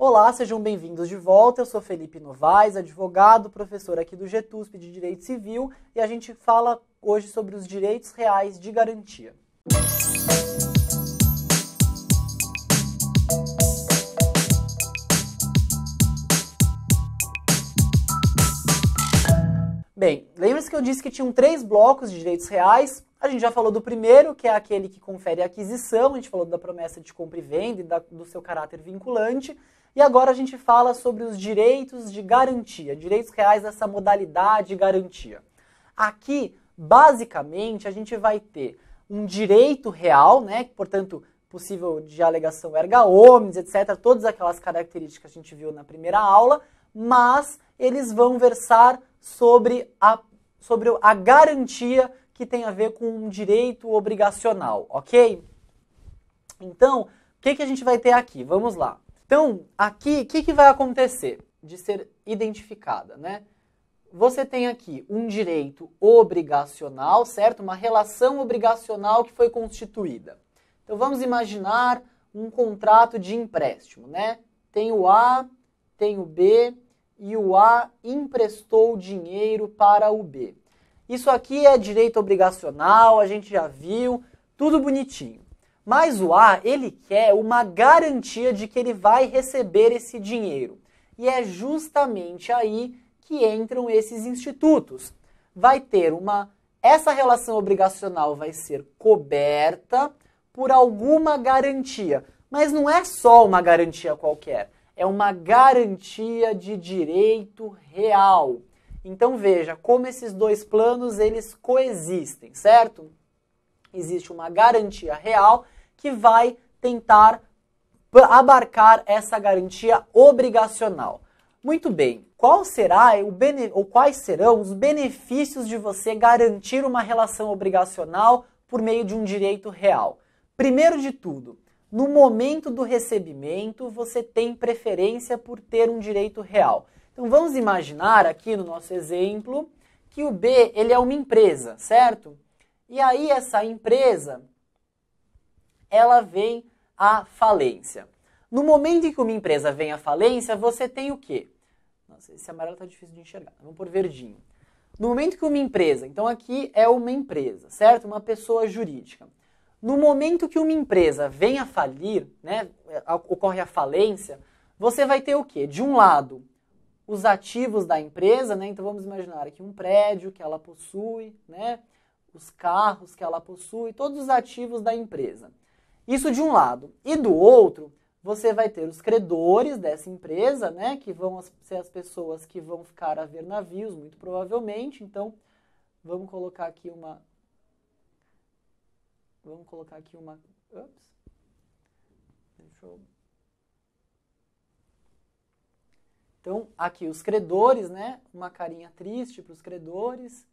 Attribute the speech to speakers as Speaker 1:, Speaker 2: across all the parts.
Speaker 1: Olá, sejam bem-vindos de volta. Eu sou Felipe Novaes, advogado, professor aqui do GETUSP de Direito Civil e a gente fala hoje sobre os direitos reais de garantia. Bem, lembre se que eu disse que tinham três blocos de direitos reais? A gente já falou do primeiro, que é aquele que confere a aquisição, a gente falou da promessa de compra e venda e da, do seu caráter vinculante. E agora a gente fala sobre os direitos de garantia, direitos reais dessa modalidade de garantia. Aqui, basicamente, a gente vai ter um direito real, né, portanto, possível de alegação erga omnes, etc., todas aquelas características que a gente viu na primeira aula, mas eles vão versar sobre a, sobre a garantia que tem a ver com um direito obrigacional, ok? Então, o que, que a gente vai ter aqui? Vamos lá. Então, aqui, o que, que vai acontecer de ser identificada, né? Você tem aqui um direito obrigacional, certo? Uma relação obrigacional que foi constituída. Então, vamos imaginar um contrato de empréstimo, né? Tem o A, tem o B e o A emprestou dinheiro para o B. Isso aqui é direito obrigacional, a gente já viu, tudo bonitinho. Mas o A, ele quer uma garantia de que ele vai receber esse dinheiro. E é justamente aí que entram esses institutos. Vai ter uma essa relação obrigacional vai ser coberta por alguma garantia, mas não é só uma garantia qualquer, é uma garantia de direito real. Então veja como esses dois planos eles coexistem, certo? Existe uma garantia real que vai tentar abarcar essa garantia obrigacional. Muito bem, qual será o bene, ou quais serão os benefícios de você garantir uma relação obrigacional por meio de um direito real? Primeiro de tudo, no momento do recebimento, você tem preferência por ter um direito real. Então vamos imaginar aqui no nosso exemplo que o B ele é uma empresa, certo? E aí essa empresa ela vem à falência. No momento em que uma empresa vem à falência, você tem o quê? Nossa, esse amarelo está difícil de enxergar. Vamos por verdinho. No momento que uma empresa, então aqui é uma empresa, certo? Uma pessoa jurídica. No momento que uma empresa vem a falir, né, ocorre a falência, você vai ter o quê? De um lado, os ativos da empresa, né? Então vamos imaginar aqui um prédio que ela possui, né? Os carros que ela possui, todos os ativos da empresa. Isso de um lado. E do outro, você vai ter os credores dessa empresa, né, que vão ser as pessoas que vão ficar a ver navios, muito provavelmente. Então, vamos colocar aqui uma vamos colocar aqui uma Ops. Deixa eu Então, aqui os credores, né? Uma carinha triste para os credores.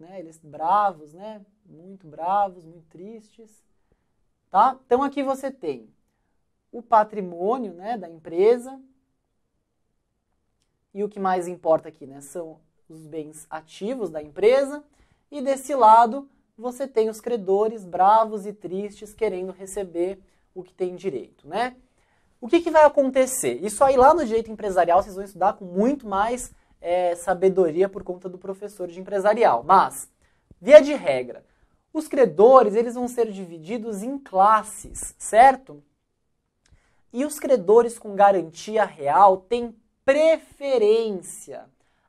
Speaker 1: Né? Eles bravos, né? Muito bravos, muito tristes. Tá? Então aqui você tem o patrimônio né, da empresa e o que mais importa aqui né, são os bens ativos da empresa e desse lado você tem os credores bravos e tristes querendo receber o que tem direito, né? O que, que vai acontecer? Isso aí lá no direito empresarial vocês vão estudar com muito mais é, sabedoria por conta do professor de empresarial. Mas, via de regra, os credores, eles vão ser divididos em classes, certo? E os credores com garantia real têm preferência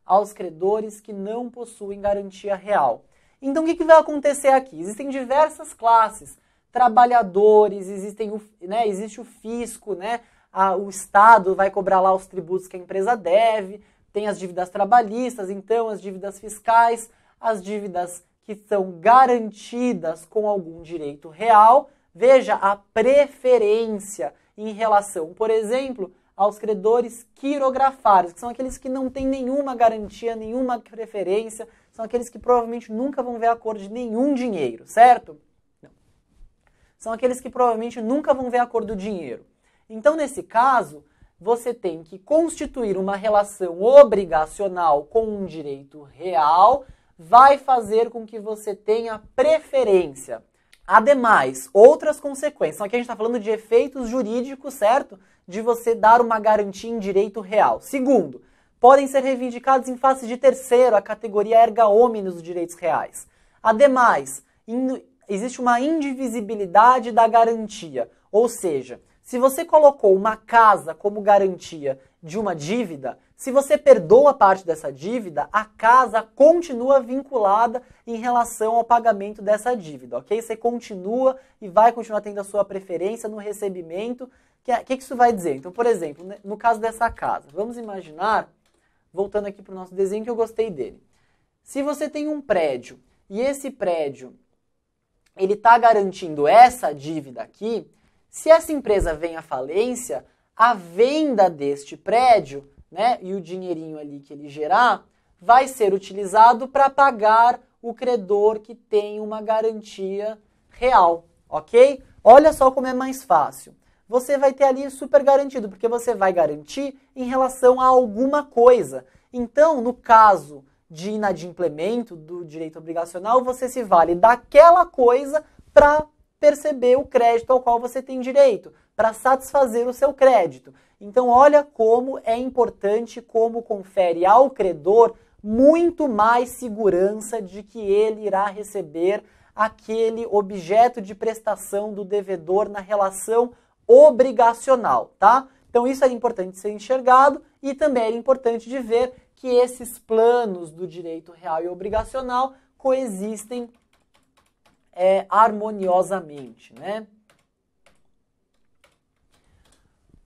Speaker 1: aos credores que não possuem garantia real. Então, o que, que vai acontecer aqui? Existem diversas classes, trabalhadores, existem o, né, existe o fisco, né, a, o Estado vai cobrar lá os tributos que a empresa deve, tem as dívidas trabalhistas, então as dívidas fiscais, as dívidas que são garantidas com algum direito real, veja a preferência em relação, por exemplo, aos credores quirografários, que são aqueles que não têm nenhuma garantia, nenhuma preferência, são aqueles que provavelmente nunca vão ver a cor de nenhum dinheiro, certo? Não. São aqueles que provavelmente nunca vão ver a cor do dinheiro. Então, nesse caso, você tem que constituir uma relação obrigacional com um direito real vai fazer com que você tenha preferência. Ademais, outras consequências. Então, aqui a gente está falando de efeitos jurídicos, certo? De você dar uma garantia em direito real. Segundo, podem ser reivindicados em face de terceiro, a categoria erga omnes dos direitos reais. Ademais, existe uma indivisibilidade da garantia, ou seja, se você colocou uma casa como garantia de uma dívida, se você perdoa parte dessa dívida, a casa continua vinculada em relação ao pagamento dessa dívida, ok? Você continua e vai continuar tendo a sua preferência no recebimento. O que, é, que, que isso vai dizer? Então, por exemplo, né, no caso dessa casa, vamos imaginar, voltando aqui para o nosso desenho que eu gostei dele. Se você tem um prédio e esse prédio ele está garantindo essa dívida aqui, se essa empresa vem à falência, a venda deste prédio né, e o dinheirinho ali que ele gerar vai ser utilizado para pagar o credor que tem uma garantia real, ok? Olha só como é mais fácil. Você vai ter ali super garantido, porque você vai garantir em relação a alguma coisa. Então, no caso de inadimplemento do direito obrigacional, você se vale daquela coisa para perceber o crédito ao qual você tem direito, para satisfazer o seu crédito. Então, olha como é importante, como confere ao credor muito mais segurança de que ele irá receber aquele objeto de prestação do devedor na relação obrigacional, tá? Então, isso é importante ser enxergado e também é importante de ver que esses planos do direito real e obrigacional coexistem é, harmoniosamente, né?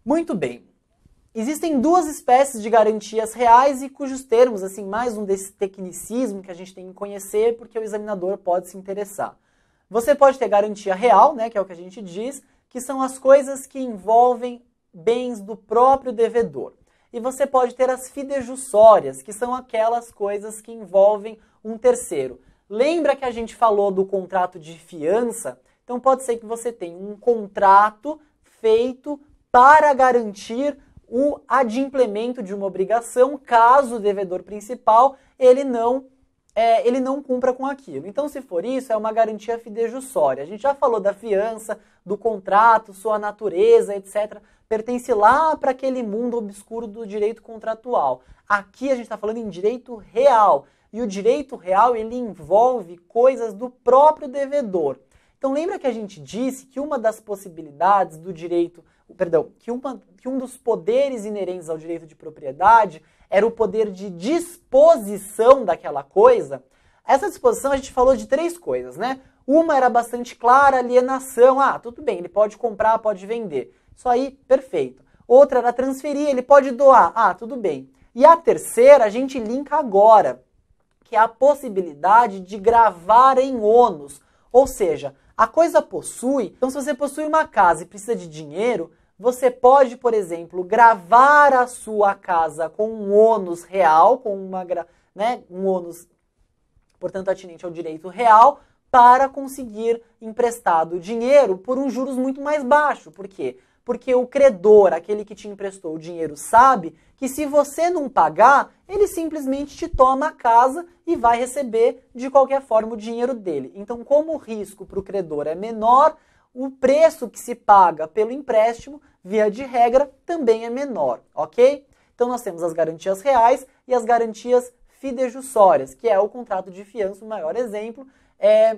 Speaker 1: Muito bem. Existem duas espécies de garantias reais e cujos termos, assim, mais um desse tecnicismo que a gente tem que conhecer, porque o examinador pode se interessar. Você pode ter garantia real, né, que é o que a gente diz, que são as coisas que envolvem bens do próprio devedor. E você pode ter as fidejussórias, que são aquelas coisas que envolvem um terceiro. Lembra que a gente falou do contrato de fiança? Então pode ser que você tenha um contrato feito para garantir o adimplemento de uma obrigação caso o devedor principal ele não é, ele não cumpra com aquilo. Então, se for isso, é uma garantia fidejussória. A gente já falou da fiança, do contrato, sua natureza, etc. Pertence lá para aquele mundo obscuro do direito contratual. Aqui a gente está falando em direito real. E o direito real ele envolve coisas do próprio devedor. Então lembra que a gente disse que uma das possibilidades do direito, perdão, que, uma, que um dos poderes inerentes ao direito de propriedade era o poder de disposição daquela coisa? Essa disposição a gente falou de três coisas, né? Uma era bastante clara, alienação. Ah, tudo bem, ele pode comprar, pode vender. Isso aí, perfeito. Outra era transferir, ele pode doar. Ah, tudo bem. E a terceira a gente linka agora, que é a possibilidade de gravar em ônus. Ou seja, a coisa possui. Então, se você possui uma casa e precisa de dinheiro, você pode, por exemplo, gravar a sua casa com um ônus real, com uma, né, um ônus, portanto, atinente ao direito real, para conseguir emprestado dinheiro por um juros muito mais baixo. Por quê? porque o credor, aquele que te emprestou o dinheiro, sabe que se você não pagar, ele simplesmente te toma a casa e vai receber de qualquer forma o dinheiro dele. Então, como o risco para o credor é menor, o preço que se paga pelo empréstimo, via de regra, também é menor, ok? Então, nós temos as garantias reais e as garantias fidejussórias, que é o contrato de fiança, o maior exemplo, é,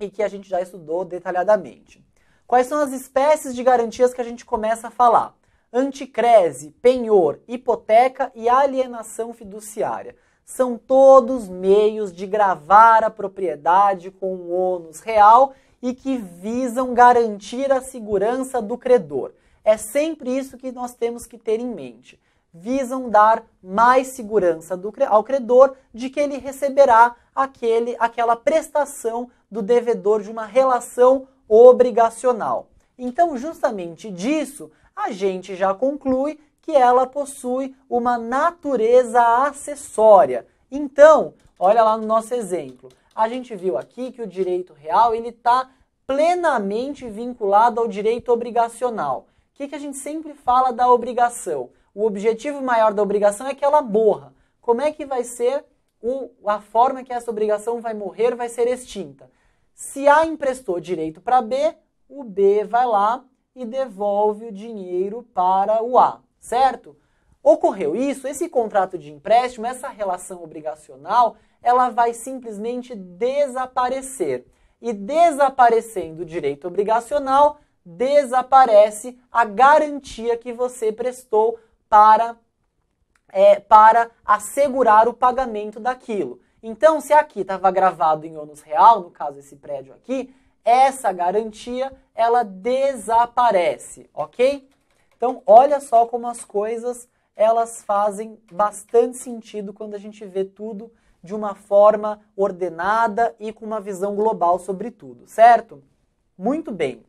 Speaker 1: e que a gente já estudou detalhadamente. Quais são as espécies de garantias que a gente começa a falar? Anticrese, penhor, hipoteca e alienação fiduciária. São todos meios de gravar a propriedade com um ônus real e que visam garantir a segurança do credor. É sempre isso que nós temos que ter em mente. Visam dar mais segurança do, ao credor de que ele receberá aquele, aquela prestação do devedor de uma relação obrigacional. Então, justamente disso, a gente já conclui que ela possui uma natureza acessória. Então, olha lá no nosso exemplo. A gente viu aqui que o direito real ele está plenamente vinculado ao direito obrigacional. O que, que a gente sempre fala da obrigação? O objetivo maior da obrigação é que ela morra. Como é que vai ser o, a forma que essa obrigação vai morrer, vai ser extinta? Se A emprestou direito para B, o B vai lá e devolve o dinheiro para o A, certo? Ocorreu isso, esse contrato de empréstimo, essa relação obrigacional, ela vai simplesmente desaparecer. E desaparecendo o direito obrigacional, desaparece a garantia que você prestou para, é, para assegurar o pagamento daquilo. Então, se aqui estava gravado em ônus real, no caso esse prédio aqui, essa garantia ela desaparece, ok? Então, olha só como as coisas elas fazem bastante sentido quando a gente vê tudo de uma forma ordenada e com uma visão global sobre tudo, certo? Muito bem.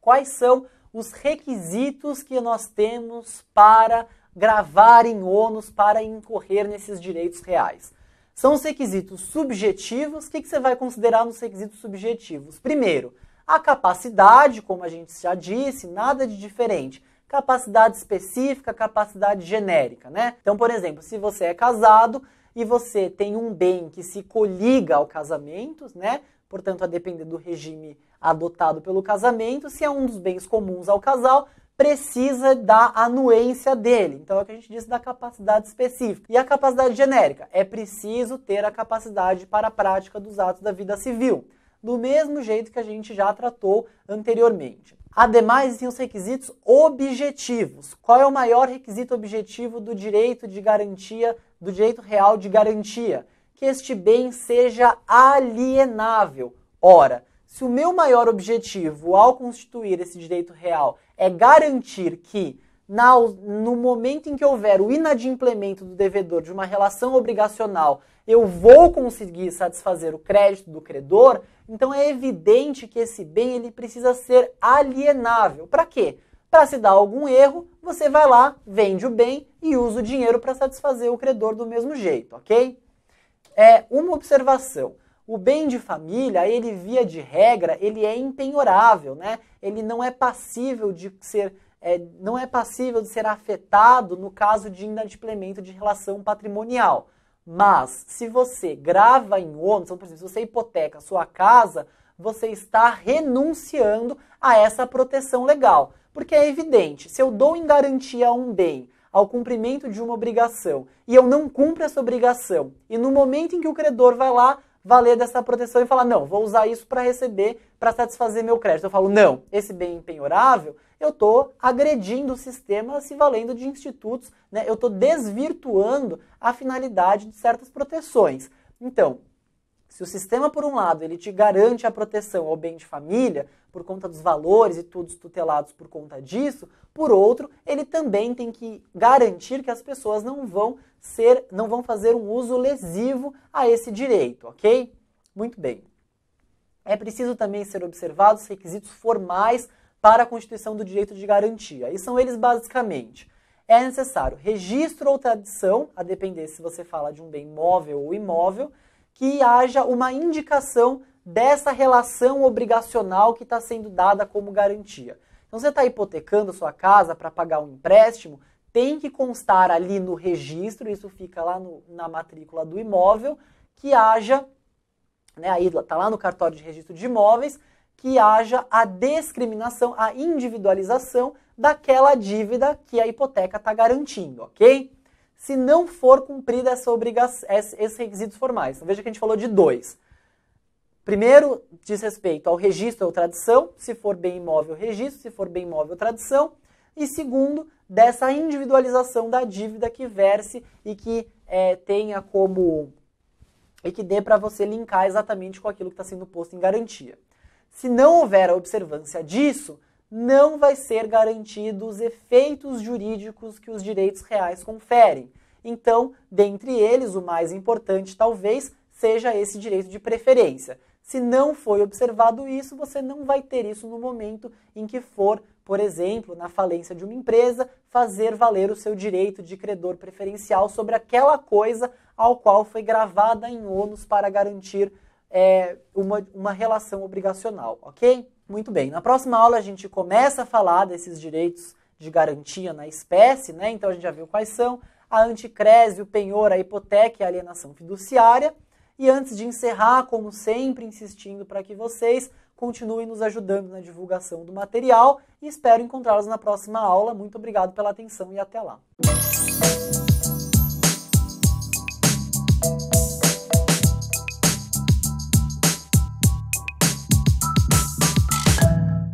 Speaker 1: Quais são os requisitos que nós temos para gravar em ônus, para incorrer nesses direitos reais? São os requisitos subjetivos. O que, que você vai considerar nos requisitos subjetivos? Primeiro, a capacidade, como a gente já disse, nada de diferente. Capacidade específica, capacidade genérica, né? Então, por exemplo, se você é casado e você tem um bem que se coliga ao casamento, né? Portanto, a depender do regime adotado pelo casamento, se é um dos bens comuns ao casal, precisa da anuência dele. Então é o que a gente disse da capacidade específica. E a capacidade genérica? É preciso ter a capacidade para a prática dos atos da vida civil, do mesmo jeito que a gente já tratou anteriormente. Ademais, existem os requisitos objetivos. Qual é o maior requisito objetivo do direito de garantia, do direito real de garantia? Que este bem seja alienável. Ora, se o meu maior objetivo ao constituir esse direito real é garantir que, na, no momento em que houver o inadimplemento do devedor de uma relação obrigacional, eu vou conseguir satisfazer o crédito do credor, então é evidente que esse bem ele precisa ser alienável. Para quê? Para se dar algum erro, você vai lá, vende o bem e usa o dinheiro para satisfazer o credor do mesmo jeito, ok? É uma observação. O bem de família, ele via de regra, ele é impenhorável, né? Ele não é passível de ser é, não é passível de ser afetado no caso de inadimplemento de relação patrimonial. Mas se você grava em ônus, então, por exemplo, se você hipoteca a sua casa, você está renunciando a essa proteção legal. Porque é evidente, se eu dou em garantia um bem ao cumprimento de uma obrigação e eu não cumpro essa obrigação, e no momento em que o credor vai lá valer dessa proteção e falar, não, vou usar isso para receber, para satisfazer meu crédito. Eu falo, não, esse bem empenhorável, eu estou agredindo o sistema se valendo de institutos, né? eu estou desvirtuando a finalidade de certas proteções. Então, se o sistema, por um lado, ele te garante a proteção ao bem de família, por conta dos valores e todos tutelados por conta disso, por outro, ele também tem que garantir que as pessoas não vão ser, não vão fazer um uso lesivo a esse direito, ok? Muito bem. É preciso também ser observados requisitos formais para a constituição do direito de garantia. E são eles basicamente: é necessário registro ou tradição, a depender se você fala de um bem móvel ou imóvel que haja uma indicação dessa relação obrigacional que está sendo dada como garantia. Então, você está hipotecando a sua casa para pagar um empréstimo, tem que constar ali no registro, isso fica lá no, na matrícula do imóvel, que haja, né, aí está lá no cartório de registro de imóveis, que haja a discriminação, a individualização daquela dívida que a hipoteca está garantindo, ok? se não for cumprida essa obrigação, esses requisitos formais. Então, veja que a gente falou de dois. Primeiro, diz respeito ao registro ou tradição, se for bem imóvel, registro, se for bem imóvel, tradição. E segundo, dessa individualização da dívida que verse e que é, tenha como. e que dê para você linkar exatamente com aquilo que está sendo posto em garantia. Se não houver a observância disso, não vai ser garantido os efeitos jurídicos que os direitos reais conferem. Então, dentre eles, o mais importante talvez seja esse direito de preferência. Se não foi observado isso, você não vai ter isso no momento em que for, por exemplo, na falência de uma empresa, fazer valer o seu direito de credor preferencial sobre aquela coisa ao qual foi gravada em ônus para garantir é, uma, uma relação obrigacional, ok? Muito bem, na próxima aula a gente começa a falar desses direitos de garantia na espécie, né? Então a gente já viu quais são a anticrese, o penhor, a hipoteca e a alienação fiduciária. E antes de encerrar, como sempre, insistindo para que vocês continuem nos ajudando na divulgação do material e espero encontrá-los na próxima aula. Muito obrigado pela atenção e até lá.